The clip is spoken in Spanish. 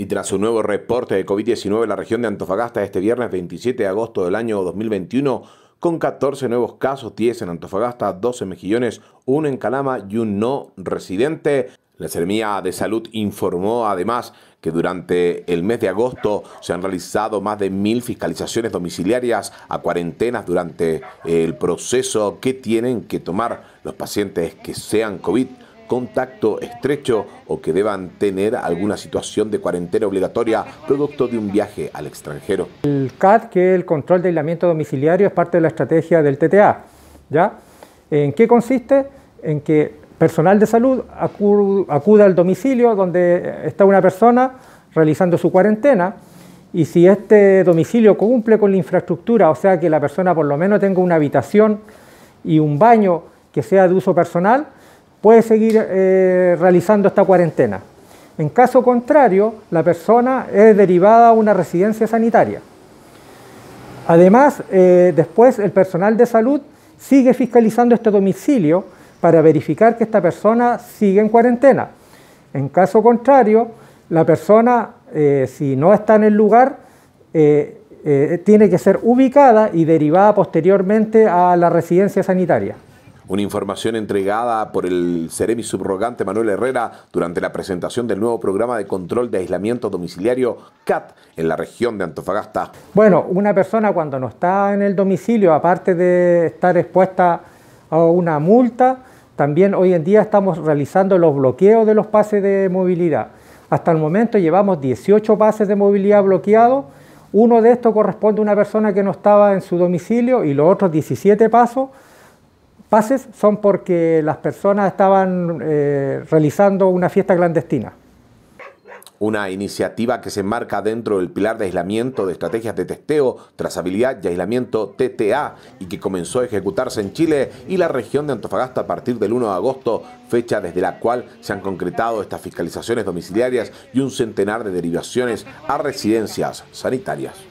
Y tras un nuevo reporte de COVID-19 en la región de Antofagasta este viernes 27 de agosto del año 2021, con 14 nuevos casos, 10 en Antofagasta, 12 en Mejillones, 1 en Calama y un no residente. La Seremía de Salud informó además que durante el mes de agosto se han realizado más de mil fiscalizaciones domiciliarias a cuarentenas durante el proceso que tienen que tomar los pacientes que sean COVID contacto estrecho o que deban tener alguna situación de cuarentena obligatoria producto de un viaje al extranjero. El CAD, que es el control de aislamiento domiciliario, es parte de la estrategia del TTA. ¿ya? ¿En qué consiste? En que personal de salud acuda al domicilio donde está una persona realizando su cuarentena y si este domicilio cumple con la infraestructura, o sea que la persona por lo menos tenga una habitación y un baño que sea de uso personal, puede seguir eh, realizando esta cuarentena. En caso contrario, la persona es derivada a una residencia sanitaria. Además, eh, después el personal de salud sigue fiscalizando este domicilio para verificar que esta persona sigue en cuarentena. En caso contrario, la persona, eh, si no está en el lugar, tiene que ser ubicada y derivada posteriormente a la residencia sanitaria. Una información entregada por el seremi subrogante Manuel Herrera durante la presentación del nuevo programa de control de aislamiento domiciliario CAT en la región de Antofagasta. Bueno, una persona cuando no está en el domicilio, aparte de estar expuesta a una multa, también hoy en día estamos realizando los bloqueos de los pases de movilidad. Hasta el momento llevamos 18 pases de movilidad bloqueados. Uno de estos corresponde a una persona que no estaba en su domicilio y los otros 17 pasos pases son porque las personas estaban eh, realizando una fiesta clandestina. Una iniciativa que se enmarca dentro del pilar de aislamiento de estrategias de testeo, trazabilidad y aislamiento TTA y que comenzó a ejecutarse en Chile y la región de Antofagasta a partir del 1 de agosto, fecha desde la cual se han concretado estas fiscalizaciones domiciliarias y un centenar de derivaciones a residencias sanitarias.